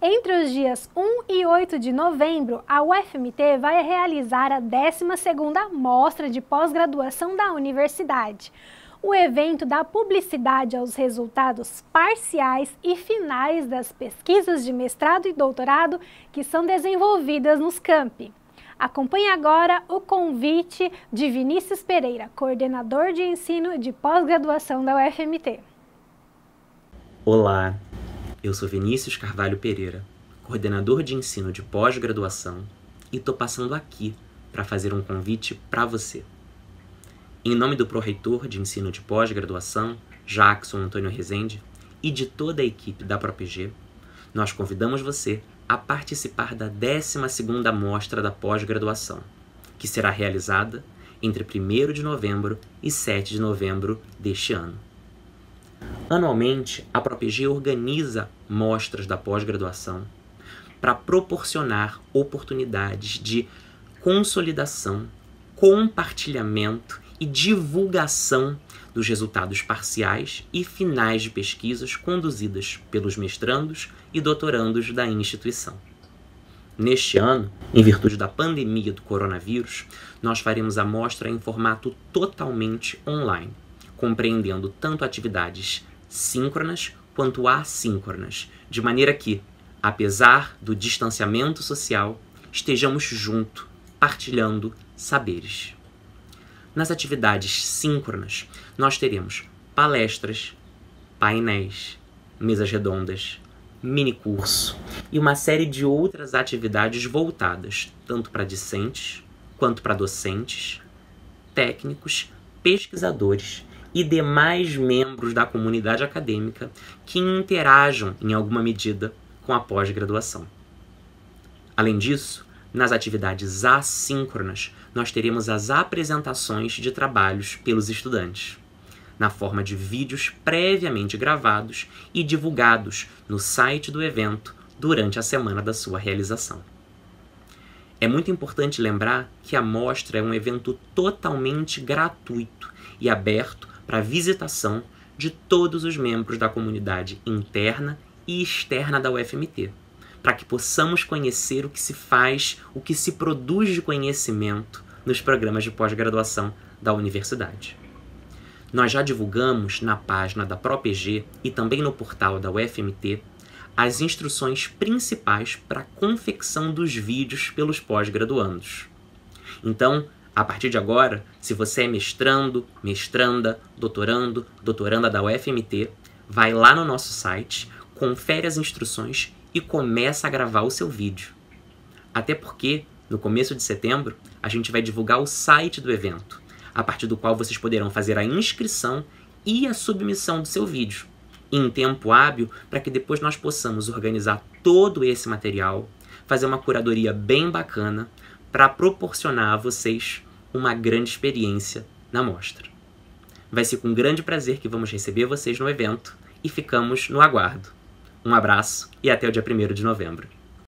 Entre os dias 1 e 8 de novembro, a UFMT vai realizar a 12ª Mostra de Pós-Graduação da Universidade. O evento dá publicidade aos resultados parciais e finais das pesquisas de mestrado e doutorado que são desenvolvidas nos campi. Acompanhe agora o convite de Vinícius Pereira, coordenador de ensino de pós-graduação da UFMT. Olá, eu sou Vinícius Carvalho Pereira, coordenador de ensino de pós-graduação, e tô passando aqui para fazer um convite para você. Em nome do proreitor de ensino de pós-graduação, Jackson Antônio Rezende, e de toda a equipe da ProPG, nós convidamos você a participar da 12 Mostra da Pós-Graduação, que será realizada entre 1 de novembro e 7 de novembro deste ano. Anualmente, a ProPG organiza mostras da pós-graduação para proporcionar oportunidades de consolidação, compartilhamento e divulgação dos resultados parciais e finais de pesquisas conduzidas pelos mestrandos e doutorandos da instituição. Neste ano, em virtude da pandemia do coronavírus, nós faremos a mostra em formato totalmente online, compreendendo tanto atividades síncronas quanto assíncronas, de maneira que, apesar do distanciamento social, estejamos junto, partilhando saberes. Nas atividades síncronas, nós teremos palestras, painéis, mesas redondas, mini curso e uma série de outras atividades voltadas tanto para discentes quanto para docentes, técnicos, pesquisadores e demais membros da comunidade acadêmica que interajam em alguma medida com a pós-graduação. Além disso, nas atividades assíncronas, nós teremos as apresentações de trabalhos pelos estudantes, na forma de vídeos previamente gravados e divulgados no site do evento durante a semana da sua realização. É muito importante lembrar que a mostra é um evento totalmente gratuito e aberto para visitação de todos os membros da comunidade interna e externa da UFMT, para que possamos conhecer o que se faz, o que se produz de conhecimento nos programas de pós-graduação da universidade. Nós já divulgamos na página da ProPG e também no portal da UFMT as instruções principais para a confecção dos vídeos pelos pós-graduandos. Então, a partir de agora, se você é mestrando, mestranda, doutorando, doutoranda da UFMT, vai lá no nosso site, confere as instruções e começa a gravar o seu vídeo. Até porque, no começo de setembro, a gente vai divulgar o site do evento, a partir do qual vocês poderão fazer a inscrição e a submissão do seu vídeo, em tempo hábil, para que depois nós possamos organizar todo esse material, fazer uma curadoria bem bacana, para proporcionar a vocês uma grande experiência na mostra. Vai ser com grande prazer que vamos receber vocês no evento e ficamos no aguardo. Um abraço e até o dia 1 de novembro.